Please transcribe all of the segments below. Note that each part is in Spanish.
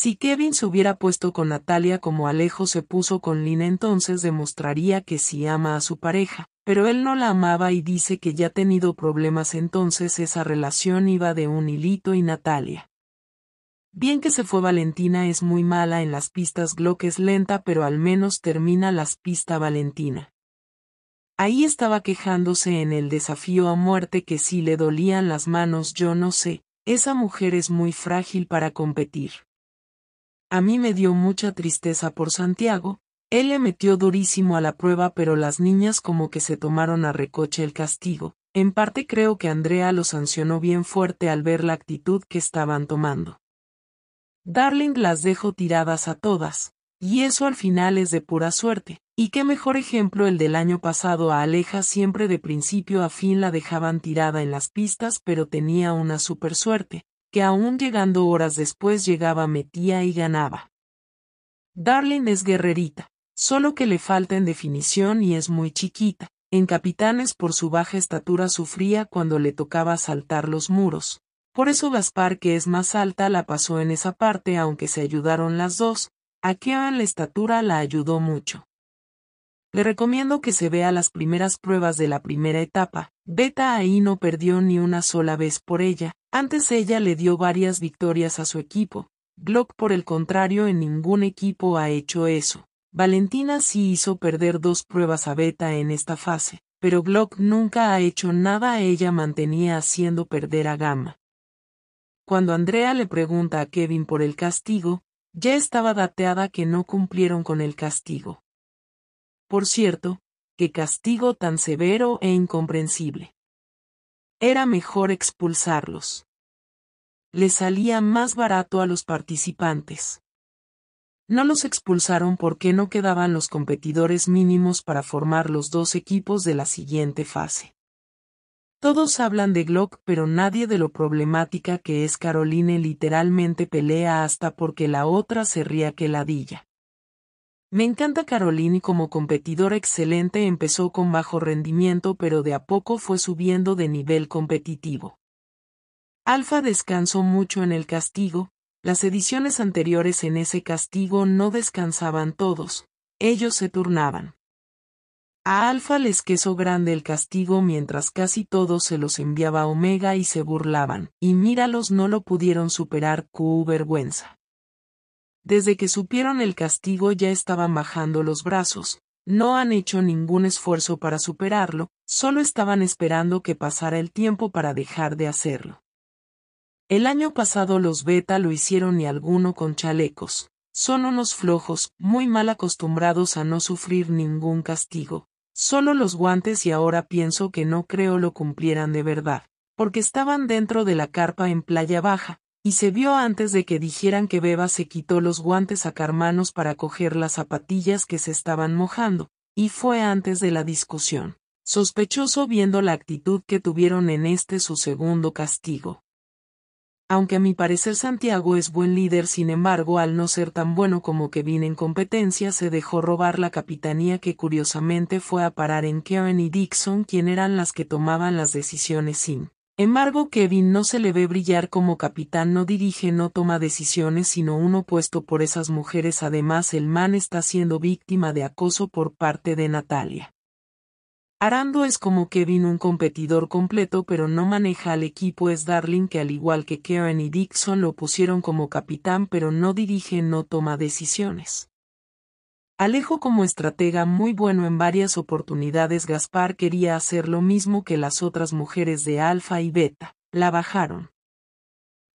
Si Kevin se hubiera puesto con Natalia como Alejo se puso con Lina entonces demostraría que sí ama a su pareja, pero él no la amaba y dice que ya ha tenido problemas entonces esa relación iba de un hilito y Natalia. Bien que se fue Valentina es muy mala en las pistas Glock es lenta pero al menos termina las pistas Valentina. Ahí estaba quejándose en el desafío a muerte que si le dolían las manos yo no sé, esa mujer es muy frágil para competir. A mí me dio mucha tristeza por Santiago, él le metió durísimo a la prueba pero las niñas como que se tomaron a recoche el castigo, en parte creo que Andrea lo sancionó bien fuerte al ver la actitud que estaban tomando. Darling las dejó tiradas a todas, y eso al final es de pura suerte, y qué mejor ejemplo el del año pasado a Aleja siempre de principio a fin la dejaban tirada en las pistas pero tenía una super suerte, que aún llegando horas después llegaba metía y ganaba. Darling es guerrerita, solo que le falta en definición y es muy chiquita. En Capitanes por su baja estatura sufría cuando le tocaba saltar los muros. Por eso Gaspar, que es más alta, la pasó en esa parte aunque se ayudaron las dos. A la estatura la ayudó mucho. Le recomiendo que se vea las primeras pruebas de la primera etapa. Beta ahí no perdió ni una sola vez por ella, antes ella le dio varias victorias a su equipo. Glock por el contrario en ningún equipo ha hecho eso. Valentina sí hizo perder dos pruebas a Beta en esta fase, pero Glock nunca ha hecho nada a ella mantenía haciendo perder a Gama. Cuando Andrea le pregunta a Kevin por el castigo, ya estaba dateada que no cumplieron con el castigo. Por cierto, qué castigo tan severo e incomprensible. Era mejor expulsarlos. Le salía más barato a los participantes. No los expulsaron porque no quedaban los competidores mínimos para formar los dos equipos de la siguiente fase. Todos hablan de Glock pero nadie de lo problemática que es Caroline literalmente pelea hasta porque la otra se ría que ladilla. Me encanta Caroline como competidor excelente empezó con bajo rendimiento pero de a poco fue subiendo de nivel competitivo. Alfa descansó mucho en el castigo, las ediciones anteriores en ese castigo no descansaban todos, ellos se turnaban. A Alfa les queso grande el castigo mientras casi todos se los enviaba Omega y se burlaban, y míralos no lo pudieron superar, ¡cu vergüenza! Desde que supieron el castigo ya estaban bajando los brazos, no han hecho ningún esfuerzo para superarlo, solo estaban esperando que pasara el tiempo para dejar de hacerlo. El año pasado los beta lo hicieron y alguno con chalecos. Son unos flojos, muy mal acostumbrados a no sufrir ningún castigo. Solo los guantes y ahora pienso que no creo lo cumplieran de verdad, porque estaban dentro de la carpa en playa baja, y se vio antes de que dijeran que Beba se quitó los guantes a carmanos para coger las zapatillas que se estaban mojando, y fue antes de la discusión, sospechoso viendo la actitud que tuvieron en este su segundo castigo. Aunque a mi parecer Santiago es buen líder, sin embargo, al no ser tan bueno como que en competencia, se dejó robar la capitanía que curiosamente fue a parar en Karen y Dixon, quien eran las que tomaban las decisiones sin Embargo, Kevin no se le ve brillar como capitán, no dirige, no toma decisiones, sino uno puesto por esas mujeres. Además, el man está siendo víctima de acoso por parte de Natalia. Arando es como Kevin un competidor completo pero no maneja al equipo es Darling que al igual que Karen y Dixon lo pusieron como capitán pero no dirige no toma decisiones. Alejo como estratega muy bueno en varias oportunidades Gaspar quería hacer lo mismo que las otras mujeres de Alfa y Beta, la bajaron.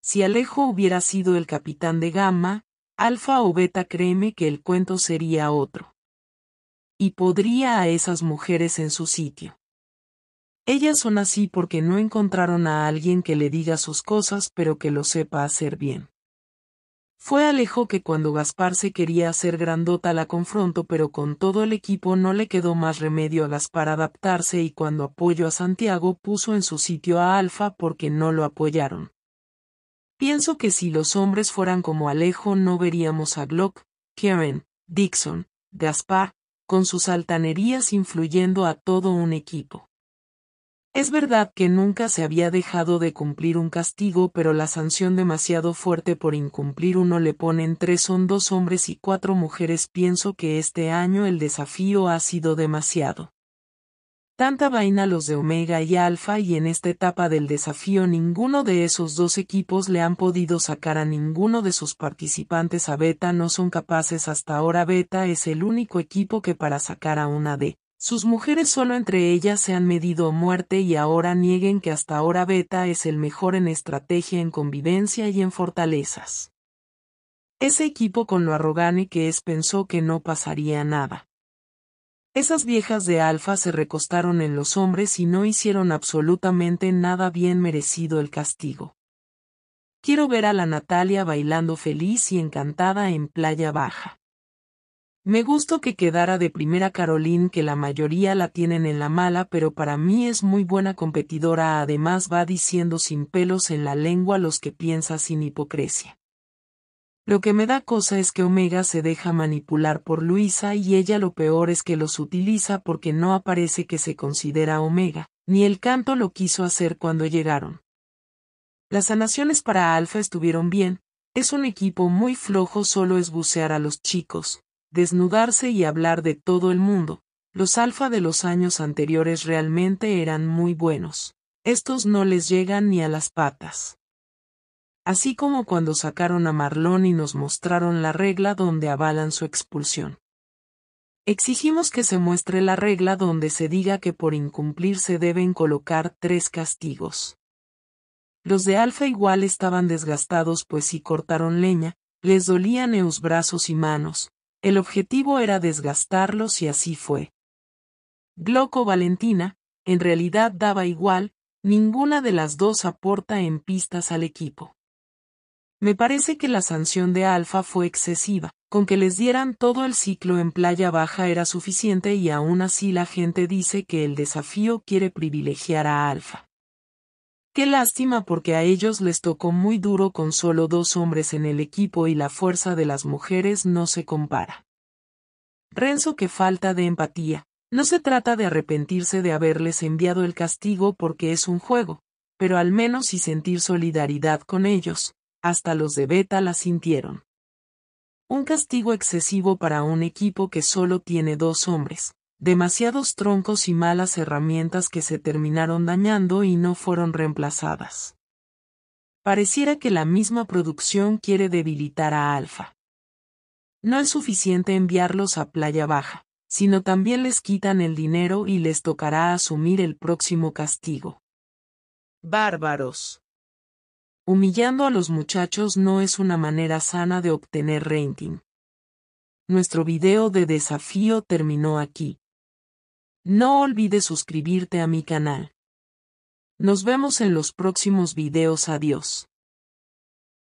Si Alejo hubiera sido el capitán de Gamma, Alfa o Beta créeme que el cuento sería otro. Y podría a esas mujeres en su sitio. Ellas son así porque no encontraron a alguien que le diga sus cosas pero que lo sepa hacer bien. Fue Alejo que cuando Gaspar se quería hacer grandota la confronto pero con todo el equipo no le quedó más remedio a Gaspar adaptarse y cuando apoyó a Santiago puso en su sitio a Alfa porque no lo apoyaron. Pienso que si los hombres fueran como Alejo no veríamos a Glock, Karen, Dixon, Gaspar, con sus altanerías influyendo a todo un equipo. Es verdad que nunca se había dejado de cumplir un castigo, pero la sanción demasiado fuerte por incumplir uno le ponen tres son dos hombres y cuatro mujeres. Pienso que este año el desafío ha sido demasiado. Tanta vaina los de Omega y Alpha y en esta etapa del desafío ninguno de esos dos equipos le han podido sacar a ninguno de sus participantes a Beta no son capaces hasta ahora Beta es el único equipo que para sacar a una de sus mujeres solo entre ellas se han medido muerte y ahora nieguen que hasta ahora Beta es el mejor en estrategia en convivencia y en fortalezas. Ese equipo con lo arrogante que es pensó que no pasaría nada. Esas viejas de Alfa se recostaron en los hombres y no hicieron absolutamente nada bien merecido el castigo. Quiero ver a la Natalia bailando feliz y encantada en Playa Baja. Me gustó que quedara de primera Caroline que la mayoría la tienen en la mala pero para mí es muy buena competidora además va diciendo sin pelos en la lengua los que piensa sin hipocresía. Lo que me da cosa es que Omega se deja manipular por Luisa y ella lo peor es que los utiliza porque no aparece que se considera Omega, ni el canto lo quiso hacer cuando llegaron. Las sanaciones para Alfa estuvieron bien, es un equipo muy flojo solo es bucear a los chicos, desnudarse y hablar de todo el mundo. Los alfa de los años anteriores realmente eran muy buenos. Estos no les llegan ni a las patas. Así como cuando sacaron a Marlón y nos mostraron la regla donde avalan su expulsión. Exigimos que se muestre la regla donde se diga que por incumplir se deben colocar tres castigos. Los de Alfa igual estaban desgastados pues si cortaron leña, les dolían Eus brazos y manos, el objetivo era desgastarlos y así fue. Gloco Valentina, en realidad daba igual, ninguna de las dos aporta en pistas al equipo. Me parece que la sanción de Alfa fue excesiva, con que les dieran todo el ciclo en playa baja era suficiente y aún así la gente dice que el desafío quiere privilegiar a Alfa. Qué lástima porque a ellos les tocó muy duro con solo dos hombres en el equipo y la fuerza de las mujeres no se compara. Renzo que falta de empatía. No se trata de arrepentirse de haberles enviado el castigo porque es un juego, pero al menos y sentir solidaridad con ellos, hasta los de Beta la sintieron. Un castigo excesivo para un equipo que solo tiene dos hombres, demasiados troncos y malas herramientas que se terminaron dañando y no fueron reemplazadas. Pareciera que la misma producción quiere debilitar a Alfa. No es suficiente enviarlos a Playa Baja, sino también les quitan el dinero y les tocará asumir el próximo castigo. Bárbaros. Humillando a los muchachos no es una manera sana de obtener rating. Nuestro video de desafío terminó aquí. No olvides suscribirte a mi canal. Nos vemos en los próximos videos. Adiós.